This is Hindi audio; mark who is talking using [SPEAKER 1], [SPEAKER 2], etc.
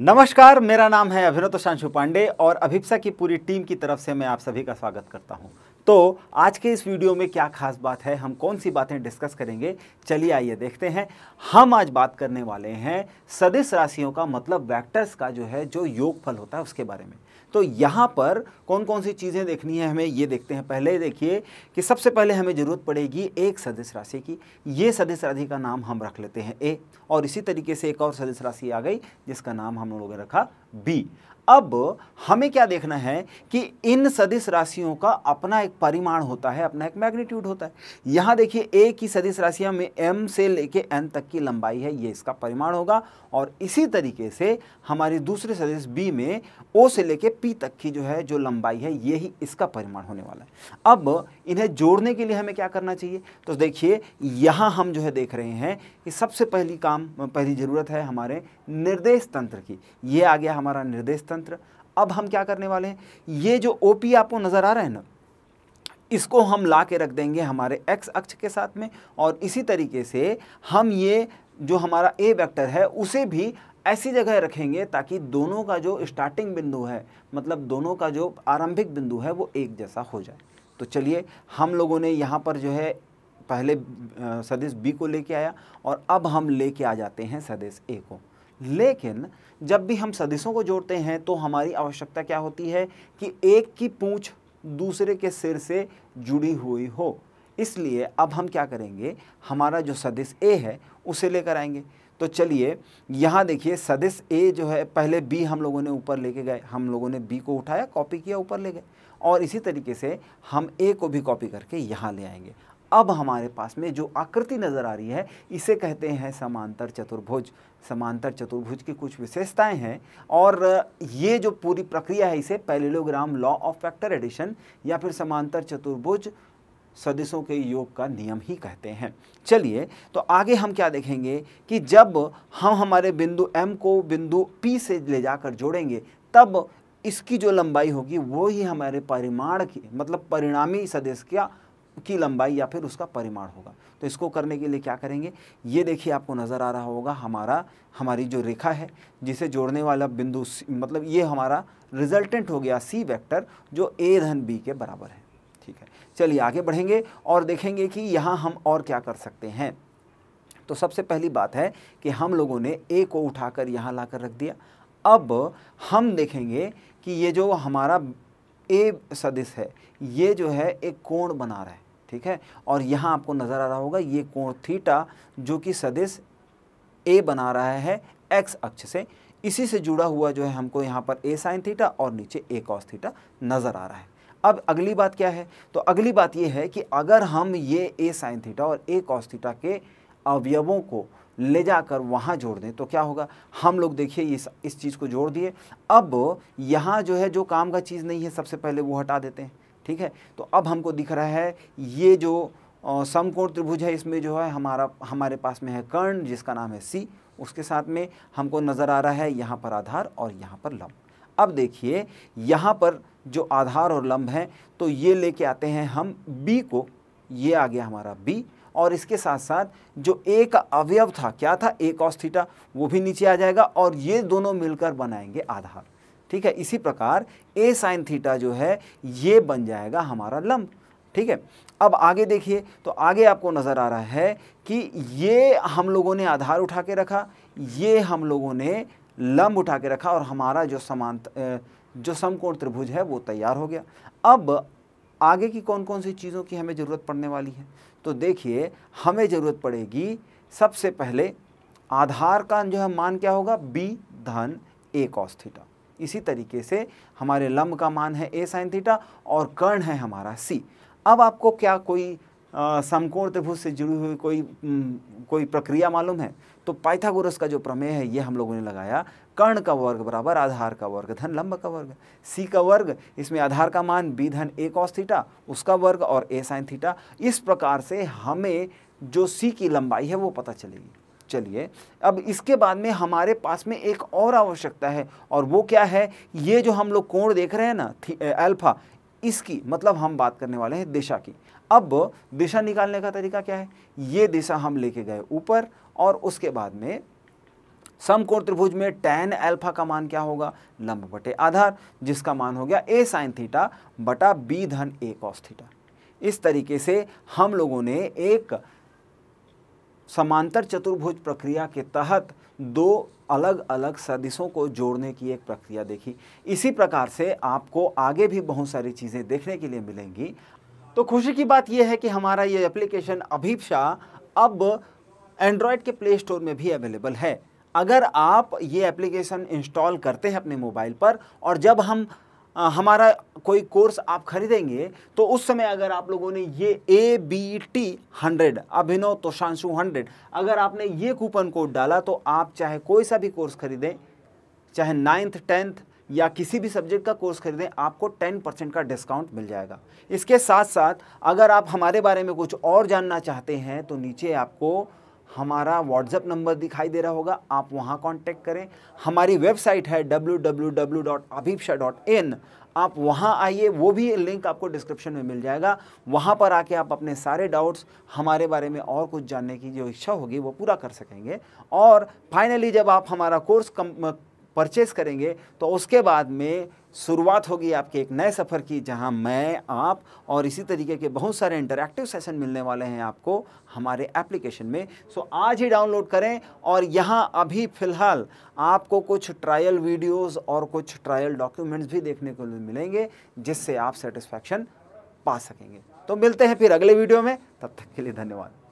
[SPEAKER 1] नमस्कार मेरा नाम है अभिनव शांशु पांडे और अभिप्सा की पूरी टीम की तरफ से मैं आप सभी का स्वागत करता हूं तो आज के इस वीडियो में क्या खास बात है हम कौन सी बातें डिस्कस करेंगे चलिए आइए देखते हैं हम आज बात करने वाले हैं सदिश राशियों का मतलब वैक्टर्स का जो है जो योगफल होता है उसके बारे में तो यहाँ पर कौन कौन सी चीज़ें देखनी है हमें ये देखते हैं पहले देखिए कि सबसे पहले हमें ज़रूरत पड़ेगी एक सदस्य राशि की ये सदस्य राशि का नाम हम रख लेते हैं ए और इसी तरीके से एक और सदस्य राशि आ गई जिसका नाम हम लोगों ने रखा बी अब हमें क्या देखना है कि इन सदिश राशियों का अपना एक परिमाण होता है अपना एक मैग्नीट्यूड होता है यहाँ देखिए ए की सदिश राशियाँ में एम से लेके एन तक की लंबाई है ये इसका परिमाण होगा और इसी तरीके से हमारी दूसरे सदिश बी में ओ से लेके पी तक की जो है जो लंबाई है यही इसका परिमाण होने वाला है अब इन्हें जोड़ने के लिए हमें क्या करना चाहिए तो देखिए यहाँ हम जो है देख रहे हैं कि सबसे पहली काम पहली ज़रूरत है हमारे निर्देश तंत्र की ये आ गया हमारा निर्देश तंत्र अब हम क्या करने वाले हैं ये जो ओ आपको नज़र आ रहा है ना इसको हम ला के रख देंगे हमारे एक्स अक्ष के साथ में और इसी तरीके से हम ये जो हमारा ए वेक्टर है उसे भी ऐसी जगह रखेंगे ताकि दोनों का जो स्टार्टिंग बिंदु है मतलब दोनों का जो आरंभिक बिंदु है वो एक जैसा हो जाए तो चलिए हम लोगों ने यहाँ पर जो है पहले सदस्य बी को लेके आया और अब हम लेके आ जाते हैं सदस्य ए को लेकिन जब भी हम सदस्यों को जोड़ते हैं तो हमारी आवश्यकता क्या होती है कि एक की पूँछ दूसरे के सिर से जुड़ी हुई हो इसलिए अब हम क्या करेंगे हमारा जो सदस्य ए है उसे लेकर आएंगे तो चलिए यहाँ देखिए सदस्य ए जो है पहले बी हम लोगों ने ऊपर लेके गए हम लोगों ने बी को उठाया कॉपी किया ऊपर ले गए और इसी तरीके से हम ए को भी कॉपी करके यहाँ ले आएंगे अब हमारे पास में जो आकृति नज़र आ रही है इसे कहते हैं समांतर चतुर्भुज समांतर चतुर्भुज की कुछ विशेषताएं हैं और ये जो पूरी प्रक्रिया है इसे parallelogram law of factor addition या फिर समांतर चतुर्भुज सदस्यों के योग का नियम ही कहते हैं चलिए तो आगे हम क्या देखेंगे कि जब हम हमारे बिंदु एम को बिंदु पी से ले जाकर जोड़ेंगे तब इसकी जो लंबाई होगी वो ही हमारे परिमाण की मतलब परिणामी सदस्य क्या की लंबाई या फिर उसका परिमाण होगा तो इसको करने के लिए क्या करेंगे ये देखिए आपको नज़र आ रहा होगा हमारा हमारी जो रेखा है जिसे जोड़ने वाला बिंदु मतलब ये हमारा रिजल्टेंट हो गया सी वेक्टर जो ए धन बी के बराबर है ठीक है चलिए आगे बढ़ेंगे और देखेंगे कि यहाँ हम और क्या कर सकते हैं तो सबसे पहली बात है कि हम लोगों ने ए को उठाकर यहाँ ला कर रख दिया अब हम देखेंगे कि ये जो हमारा ए सदिश है ये जो है एक कोण बना रहा है ठीक है और यहाँ आपको नज़र आ रहा होगा ये कोण थीटा जो कि सदिश ए बना रहा है एक्स अक्ष से इसी से जुड़ा हुआ जो है हमको यहाँ पर ए साइन थीटा और नीचे ए कॉस थीटा नज़र आ रहा है अब अगली बात क्या है तो अगली बात ये है कि अगर हम ये ए साइन थीटा और ए कॉस थीटा के अवयवों को ले जाकर वहाँ जोड़ दें तो क्या होगा हम लोग देखिए इस इस चीज़ को जोड़ दिए अब यहाँ जो है जो काम का चीज़ नहीं है सबसे पहले वो हटा देते हैं ठीक है तो अब हमको दिख रहा है ये जो समकोण त्रिभुज है इसमें जो है हमारा हमारे पास में है कर्ण जिसका नाम है सी उसके साथ में हमको नज़र आ रहा है यहाँ पर आधार और यहाँ पर लंब अब देखिए यहाँ पर जो आधार और लंब हैं तो ये लेके आते हैं हम बी को ये आ गया हमारा बी और इसके साथ साथ जो ए का अवयव था क्या था ए कॉस थीटा वो भी नीचे आ जाएगा और ये दोनों मिलकर बनाएंगे आधार ठीक है इसी प्रकार ए साइन थीटा जो है ये बन जाएगा हमारा लंब ठीक है अब आगे देखिए तो आगे आपको नज़र आ रहा है कि ये हम लोगों ने आधार उठा के रखा ये हम लोगों ने लंब उठा के रखा और हमारा जो समांत जो समकोण त्रिभुज है वो तैयार हो गया अब आगे की कौन कौन सी चीज़ों की हमें ज़रूरत पड़ने वाली है तो देखिए हमें ज़रूरत पड़ेगी सबसे पहले आधार का जो है मान क्या होगा बी धन ए कॉस थीटा इसी तरीके से हमारे लम्ब का मान है ए साइन थीटा और कर्ण है हमारा सी अब आपको क्या कोई समकोण त्रिभुज से जुड़ी हुई कोई कोई प्रक्रिया मालूम है तो पाइथागोरस का जो प्रमेय है ये हम लोगों ने लगाया कर्ण का वर्ग बराबर आधार का वर्ग धन लंब का वर्ग सी का वर्ग इसमें आधार का मान बी धन ए कॉस थीटा उसका वर्ग और ए साइन थीटा इस प्रकार से हमें जो सी की लंबाई है वो पता चलेगी चलिए अब इसके बाद में हमारे पास में एक और आवश्यकता है और वो क्या है ये जो हम लोग कोण देख रहे हैं ना अल्फा इसकी मतलब हम बात करने वाले हैं दिशा की अब दिशा निकालने का तरीका क्या है ये दिशा हम लेके गए ऊपर और उसके बाद में समकोण त्रिभुज में टैन अल्फा का मान क्या होगा लंब बटे आधार जिसका मान हो गया ए साइन थीटा बटा बी धन ए कॉस थीटा इस तरीके से हम लोगों ने एक समांतर चतुर्भुज प्रक्रिया के तहत दो अलग अलग सदिशों को जोड़ने की एक प्रक्रिया देखी इसी प्रकार से आपको आगे भी बहुत सारी चीज़ें देखने के लिए मिलेंगी तो खुशी की बात यह है कि हमारा ये एप्लीकेशन अभीपशा अब एंड्रॉयड के प्ले स्टोर में भी अवेलेबल है अगर आप ये एप्लीकेशन इंस्टॉल करते हैं अपने मोबाइल पर और जब हम आ, हमारा कोई कोर्स आप खरीदेंगे तो उस समय अगर आप लोगों ने ये A B T hundred Abhinav Toshanshu hundred अगर आपने ये कूपन कोड डाला तो आप चाहे कोई सा भी कोर्स खरीदें चाहे नाइन्थ टेंथ या किसी भी सब्जेक्ट का कोर्स खरीदें आपको 10 परसेंट का डिस्काउंट मिल जाएगा इसके साथ साथ अगर आप हमारे बारे में कुछ और जानना चाहते हैं तो नीचे आपको हमारा व्हाट्सएप नंबर दिखाई दे रहा होगा आप वहाँ कांटेक्ट करें हमारी वेबसाइट है डब्ल्यू आप वहाँ आइए वो भी लिंक आपको डिस्क्रिप्शन में मिल जाएगा वहाँ पर आके आप अपने सारे डाउट्स हमारे बारे में और कुछ जानने की जो इच्छा होगी वो पूरा कर सकेंगे और फाइनली जब आप हमारा कोर्स कम परचेस करेंगे तो उसके बाद में शुरुआत होगी आपके एक नए सफ़र की जहां मैं आप और इसी तरीके के बहुत सारे इंटरेक्टिव सेशन मिलने वाले हैं आपको हमारे एप्लीकेशन में सो आज ही डाउनलोड करें और यहां अभी फ़िलहाल आपको कुछ ट्रायल वीडियोस और कुछ ट्रायल डॉक्यूमेंट्स भी देखने को मिलेंगे जिससे आप सेटिस्फैक्शन पा सकेंगे तो मिलते हैं फिर अगले वीडियो में तब तक के लिए धन्यवाद